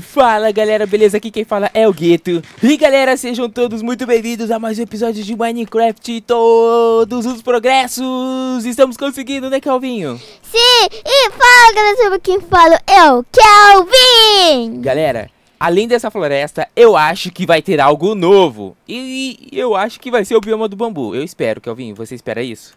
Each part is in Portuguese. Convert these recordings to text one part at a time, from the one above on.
fala galera, beleza? Aqui quem fala é o Gueto E galera, sejam todos muito bem-vindos a mais um episódio de Minecraft Todos os progressos Estamos conseguindo, né Calvinho? Sim, e fala galera, sobre quem fala é eu, Calvin Galera, além dessa floresta, eu acho que vai ter algo novo E eu acho que vai ser o bioma do bambu Eu espero, Calvinho, você espera isso?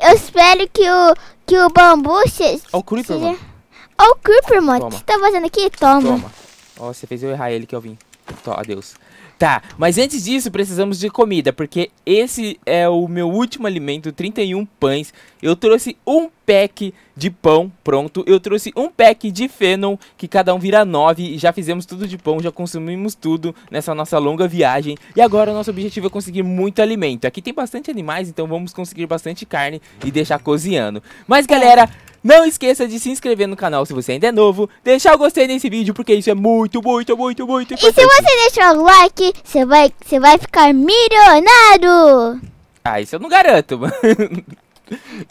Eu espero que o, que o bambu... Se, o Creeper, O Creeper, mano, o que você tá fazendo aqui? Toma. Toma. Ó, você fez eu errar ele que eu vim. Tó, adeus. Tá, mas antes disso precisamos de comida, porque esse é o meu último alimento, 31 pães. Eu trouxe um pack de pão, pronto. Eu trouxe um pack de fênon, que cada um vira 9. E já fizemos tudo de pão, já consumimos tudo nessa nossa longa viagem. E agora o nosso objetivo é conseguir muito alimento. Aqui tem bastante animais, então vamos conseguir bastante carne e deixar cozinhando. Mas galera... Não esqueça de se inscrever no canal se você ainda é novo, deixar o gostei nesse vídeo porque isso é muito, muito, muito, muito importante. E se você deixar o like, você vai, você vai ficar milionário. Ah, isso eu não garanto, mano.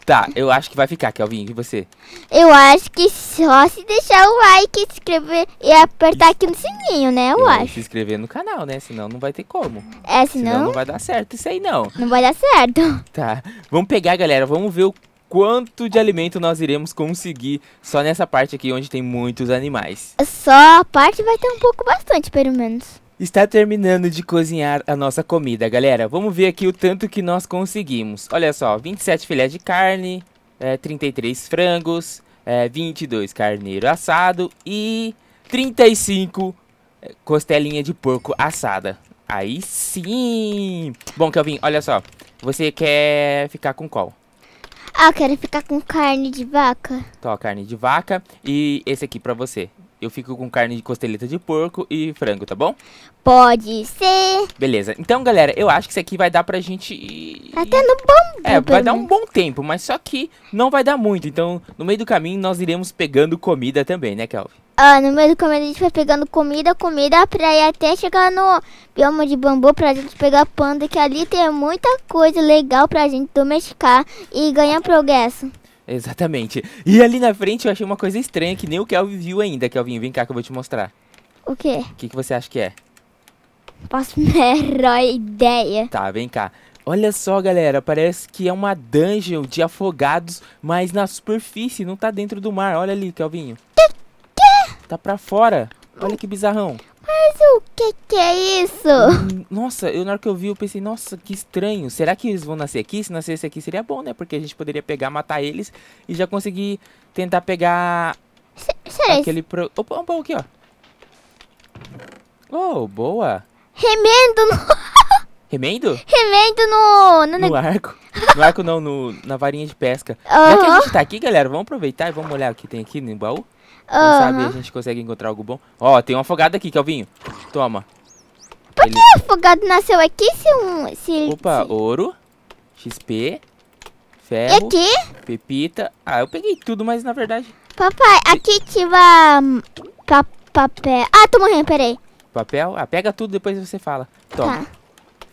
Tá, eu acho que vai ficar, Kelvin, e você? Eu acho que só se deixar o like, se inscrever e apertar aqui no sininho, né? Eu, acho. Se inscrever no canal, né? Senão não vai ter como. É, senão... senão não vai dar certo isso aí, não. Não vai dar certo. Tá, vamos pegar, galera. Vamos ver o quanto de alimento nós iremos conseguir só nessa parte aqui onde tem muitos animais. Só a parte vai ter um pouco bastante, pelo menos. Está terminando de cozinhar a nossa comida, galera. Vamos ver aqui o tanto que nós conseguimos. Olha só, 27 filés de carne, é, 33 frangos, é, 22 carneiro assado e 35 é, costelinha de porco assada. Aí sim! Bom, Kelvin, olha só. Você quer ficar com qual? Ah, quero ficar com carne de vaca. Tá, carne de vaca. E esse aqui pra você. Eu fico com carne de costeleta de porco e frango, tá bom? Pode ser. Beleza. Então, galera, eu acho que isso aqui vai dar pra gente... Ir... Até no bom tempo. É, vai dar um bom tempo, mas só que não vai dar muito. Então, no meio do caminho, nós iremos pegando comida também, né, Kelvin? Ah, no meio do caminho a gente vai pegando comida, comida, pra ir até chegar no bioma de bambu pra gente pegar panda, que ali tem muita coisa legal pra gente domesticar e ganhar progresso. Exatamente. E ali na frente eu achei uma coisa estranha que nem o Kelvin viu ainda. Kelvin, vem cá que eu vou te mostrar. O quê? O que, que você acha que é? Faço melhor ideia. Tá, vem cá. Olha só, galera, parece que é uma dungeon de afogados, mas na superfície, não tá dentro do mar. Olha ali, Kelvinho. Tá que? Tá pra fora. Olha que bizarrão. Mas o que, que é isso? Hum, nossa, eu na hora que eu vi, eu pensei, nossa, que estranho. Será que eles vão nascer aqui? Se nascesse aqui seria bom, né? Porque a gente poderia pegar, matar eles e já conseguir tentar pegar se, aquele... Pro... Opa, pouco aqui, ó. Oh, boa. Remendo no... Remendo? Remendo no... No, no arco. No arco não, no, na varinha de pesca. Uhum. Já que a gente tá aqui, galera, vamos aproveitar e vamos olhar o que tem aqui no baú. Quem uhum. sabe a gente consegue encontrar algo bom. Ó, tem um afogado aqui, Calvinho. Toma. Por Ele... que o afogado nasceu aqui se um... Se... Opa, ouro, XP, ferro, e aqui? pepita. Ah, eu peguei tudo, mas na verdade... Papai, aqui tiva hum, pa papel. Ah, tô morrendo, peraí. Papel? Ah, pega tudo, depois você fala. Toma. Tá.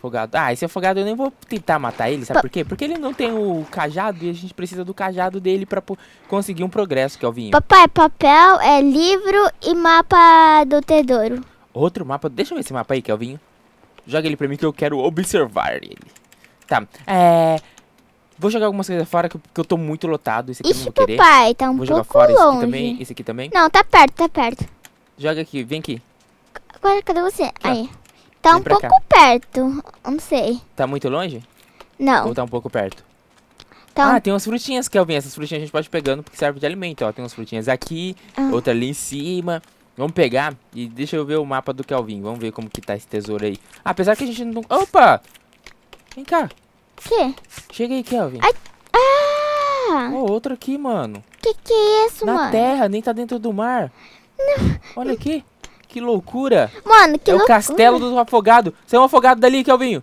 Afogado. Ah, esse afogado eu nem vou tentar matar ele, sabe tá. por quê? Porque ele não tem o cajado e a gente precisa do cajado dele pra conseguir um progresso, que é o vinho. Papai, papel é livro e mapa do tedouro. Outro mapa? Deixa eu ver esse mapa aí, que é o vinho. Joga ele pra mim que eu quero observar ele. Tá, é... Vou jogar algumas coisas fora que, que eu tô muito lotado. Esse aqui Ixi, eu não vou querer. papai, tá um vou jogar pouco fora. longe. Esse aqui também, esse aqui também. Não, tá perto, tá perto. Joga aqui, vem aqui. Agora, é, cadê você? Aqui, tá. aí. Ó. Tá Vem um pouco cá. perto. Não sei. Tá muito longe? Não. Ou tá um pouco perto? Tá ah, um... tem umas frutinhas, Kelvin. Essas frutinhas a gente pode ir pegando porque serve de alimento, ó. Tem umas frutinhas aqui, ah. outra ali em cima. Vamos pegar e deixa eu ver o mapa do Kelvin. Vamos ver como que tá esse tesouro aí. Ah, apesar que a gente não... Opa! Vem cá. Que? Chega aí, Kelvin. Ai... Ah! Oh, outro aqui, mano. Que que é isso, Na mano? Na terra, nem tá dentro do mar. Não. Olha aqui. Que loucura. Mano, que é loucura. É o castelo do afogado. é um afogado dali, Kelvinho.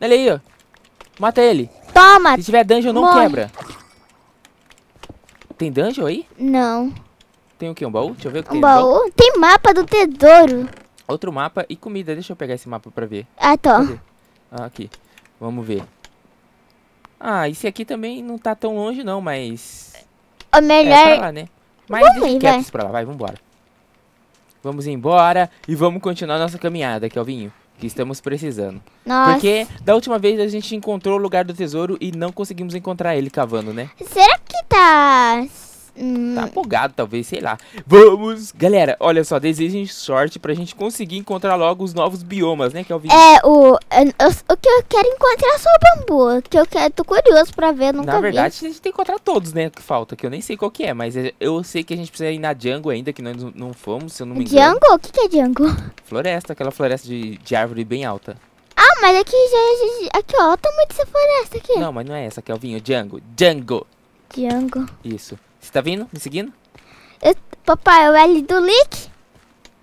Olha aí, ó. Mata ele. Toma. Se tiver dungeon, não morre. quebra. Tem dungeon aí? Não. Tem o que? Um baú? Deixa eu ver o que um tem. Baú? baú? Tem mapa do tesouro. Outro mapa e comida. Deixa eu pegar esse mapa pra ver. Ah, tô. Tá. Ah, aqui. Vamos ver. Ah, esse aqui também não tá tão longe não, mas... O é melhor... É, lá, né? Mas vamos deixa quietos pra lá, vai, vambora. Vamos embora e vamos continuar nossa caminhada, Kelvinho. Que estamos precisando. Nossa. Porque da última vez a gente encontrou o lugar do tesouro e não conseguimos encontrar ele cavando, né? Será que tá Tá hum. Tá bugado, talvez, sei lá. Vamos! Galera, olha só, desejem sorte pra gente conseguir encontrar logo os novos biomas, né, que É, o, eu, o que eu quero encontrar é só o bambu, que eu quero, tô curioso pra ver, nunca Na verdade, vi. a gente tem que encontrar todos, né, que falta, que eu nem sei qual que é, mas é, eu sei que a gente precisa ir na jungle ainda, que nós não fomos, se eu não me engano. Jungle? O que, que é jungle? Floresta, aquela floresta de, de árvore bem alta. Ah, mas aqui já, já aqui ó, tá o tamanho dessa floresta aqui. Não, mas não é essa, Kelvinho, é Django, Django. Django. Isso. Você tá vindo? Me seguindo? Eu, papai, é o L do Lick?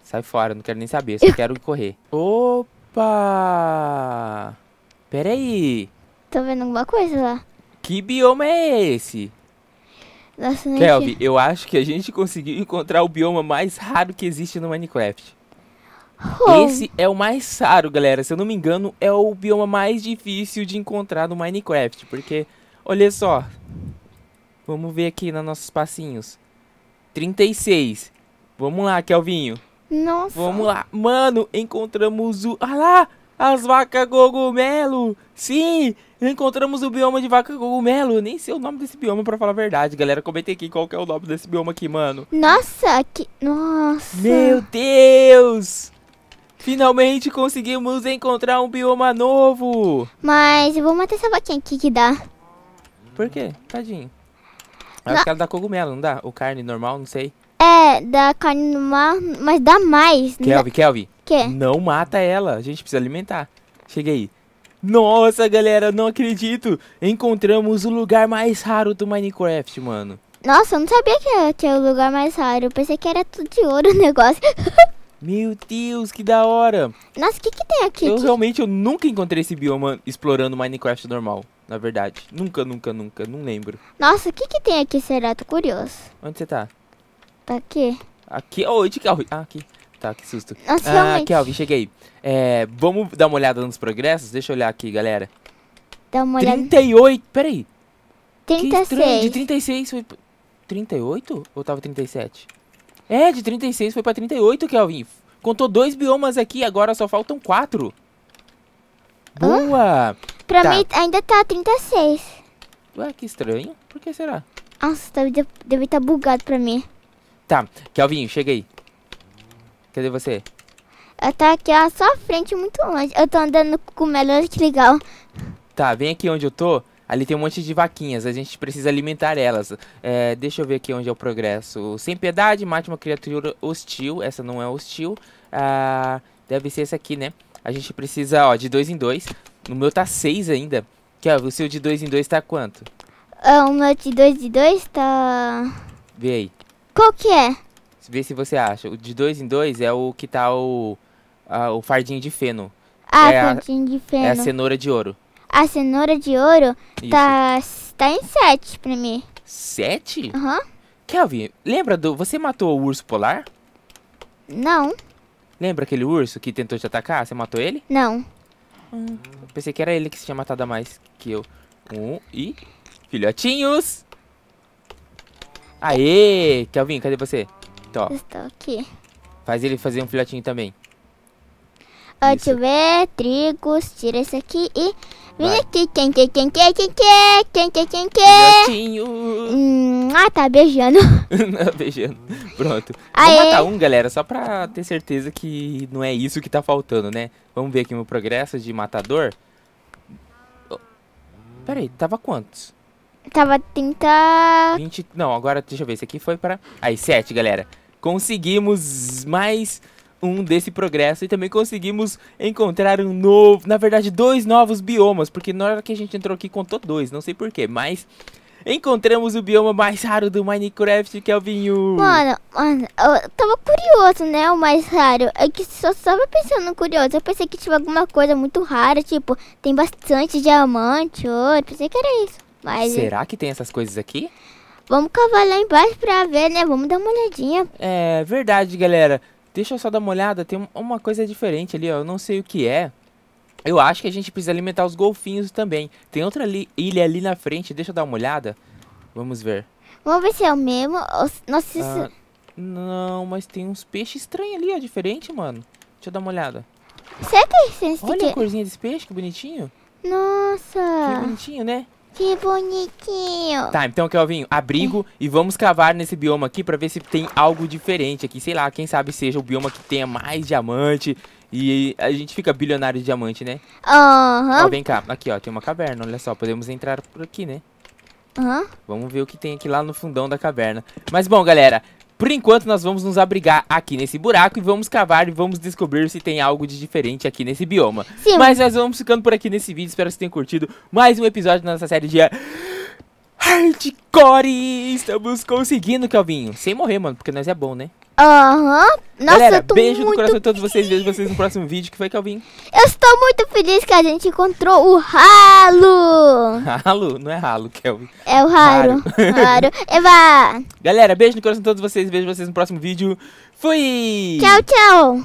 Sai fora, não quero nem saber, só eu... quero correr. Opa! Pera aí. Tô vendo alguma coisa lá. Que bioma é esse? Nossa, Kelvin, eu acho que a gente conseguiu encontrar o bioma mais raro que existe no Minecraft. Oh. Esse é o mais raro, galera. Se eu não me engano, é o bioma mais difícil de encontrar no Minecraft. Porque, olha só, Vamos ver aqui nos nossos passinhos. 36. Vamos lá, Kelvinho. Nossa. Vamos lá. Mano, encontramos o... Ah lá! As vacas cogumelo! Sim! Encontramos o bioma de vaca cogumelo. Nem sei o nome desse bioma, pra falar a verdade. Galera, comenta aqui qual que é o nome desse bioma aqui, mano. Nossa, que... Nossa! Meu Deus! Finalmente conseguimos encontrar um bioma novo! Mas eu vou matar essa vaquinha aqui que dá. Por quê? Tadinho. Acho não. que ela dá cogumelo, não dá? Ou carne normal, não sei. É, dá carne normal, mas dá mais. Né? Kelvin, Kelvin. Que? Não mata ela, a gente precisa alimentar. Chega aí. Nossa, galera, não acredito. Encontramos o lugar mais raro do Minecraft, mano. Nossa, eu não sabia que era, que era o lugar mais raro. Eu pensei que era tudo de ouro o negócio. Meu Deus, que da hora! Nossa, o que, que tem aqui? Eu realmente eu nunca encontrei esse bioma explorando Minecraft normal na verdade. Nunca, nunca, nunca. Não lembro. Nossa, o que que tem aqui, será? Tô curioso. Onde você tá? Tá aqui. Aqui? onde que Calvin? É ah, aqui. Tá, que susto. Nossa, ah, realmente. alvin cheguei. É, vamos dar uma olhada nos progressos? Deixa eu olhar aqui, galera. Dá uma olhada. 38, peraí. 36. de 36 foi... 38? Ou tava 37? É, de 36 foi pra 38, Kelvin. Contou dois biomas aqui, agora só faltam quatro. Boa! Pra tá. mim ainda tá 36. Ué, que estranho. Por que será? Nossa, deve, estar tá bugado pra mim. Tá, Kelvin, chega aí. Cadê você? Eu tô aqui, ó, só à frente, muito longe. Eu tô andando com o melhor, que legal. Tá, vem aqui onde eu tô. Ali tem um monte de vaquinhas, a gente precisa alimentar elas. É, deixa eu ver aqui onde é o progresso. Sem piedade, mate uma criatura hostil. Essa não é hostil. Ah, deve ser essa aqui, né? A gente precisa, ó, de dois em dois. No meu tá 6 ainda. Kelvin, o seu de 2 em 2 tá quanto? Ah, o meu de 2 em 2 tá... Vê aí. Qual que é? Vê se você acha. O de 2 em 2 é o que tá o, a, o fardinho de feno. Ah, é fardinho a, de feno. É a cenoura de ouro. A cenoura de ouro tá, tá em 7 pra mim. 7? Aham. Uhum. Kelvin, lembra do... Você matou o urso polar? Não. Lembra aquele urso que tentou te atacar? Você matou ele? Não. Hum, pensei que era ele que se tinha matado a mais que eu. Um e... Filhotinhos! Aê! Kelvin, cadê você? Tó. Estou aqui. Faz ele fazer um filhotinho também. Ó, ver. Trigos, tira esse aqui e Vem aqui, quem, quem, quem, quem, quem, quem, quem, quem, quem, quem. Hum, ah, tá beijando. não, beijando. Pronto. Aê. matar um, galera, só pra ter certeza que não é isso que tá faltando, né? Vamos ver aqui meu progresso de matador. Oh, peraí tava quantos? Tava 30... 20... Não, agora deixa eu ver. Esse aqui foi para... Aí, 7, galera. Conseguimos mais um desse progresso e também conseguimos encontrar um novo, na verdade, dois novos biomas, porque na hora que a gente entrou aqui contou dois, não sei porquê, mas encontramos o bioma mais raro do Minecraft, que é o vinho. Mano, mano, eu tava curioso, né? O mais raro. É que só tava pensando curioso. Eu pensei que tinha alguma coisa muito rara, tipo, tem bastante diamante, ouro. Pensei que era isso. Mas. É. Será que tem essas coisas aqui? Vamos cavar lá embaixo pra ver, né? Vamos dar uma olhadinha. É verdade, galera. Deixa eu só dar uma olhada, tem uma coisa diferente ali, ó. Eu não sei o que é. Eu acho que a gente precisa alimentar os golfinhos também. Tem outra ali, ilha ali na frente, deixa eu dar uma olhada. Vamos ver. Vamos ver se é o mesmo. Nossa, ah, isso... Não, mas tem uns peixes estranhos ali, ó, diferente, mano. Deixa eu dar uma olhada. Será que é esse Olha que... a corzinha desse peixe, que bonitinho. Nossa. Que bonitinho, né? Que bonitinho. Tá, então, Kelvinho, abrigo é. e vamos cavar nesse bioma aqui pra ver se tem algo diferente aqui. Sei lá, quem sabe seja o bioma que tenha mais diamante e a gente fica bilionário de diamante, né? Aham. Uhum. Ó, vem cá. Aqui, ó, tem uma caverna, olha só. Podemos entrar por aqui, né? Uhum. Vamos ver o que tem aqui lá no fundão da caverna. Mas bom, galera, por enquanto, nós vamos nos abrigar aqui nesse buraco e vamos cavar e vamos descobrir se tem algo de diferente aqui nesse bioma. Sim. Mas nós vamos ficando por aqui nesse vídeo. Espero que vocês tenham curtido mais um episódio da nossa série de Hardcore. Estamos conseguindo, Calvinho. Sem morrer, mano, porque nós é bom, né? Aham. Uhum. Nossa, Galera, eu tô beijo muito no coração de todos vocês. Vejo vocês no próximo vídeo. Que foi, Kelvin. Eu estou muito feliz que a gente encontrou o ralo. Ralo? Não é ralo, Kelvin. É o raro. Raro. Eva! Galera, beijo no coração de todos vocês. Vejo vocês no próximo vídeo. Fui! Tchau, tchau.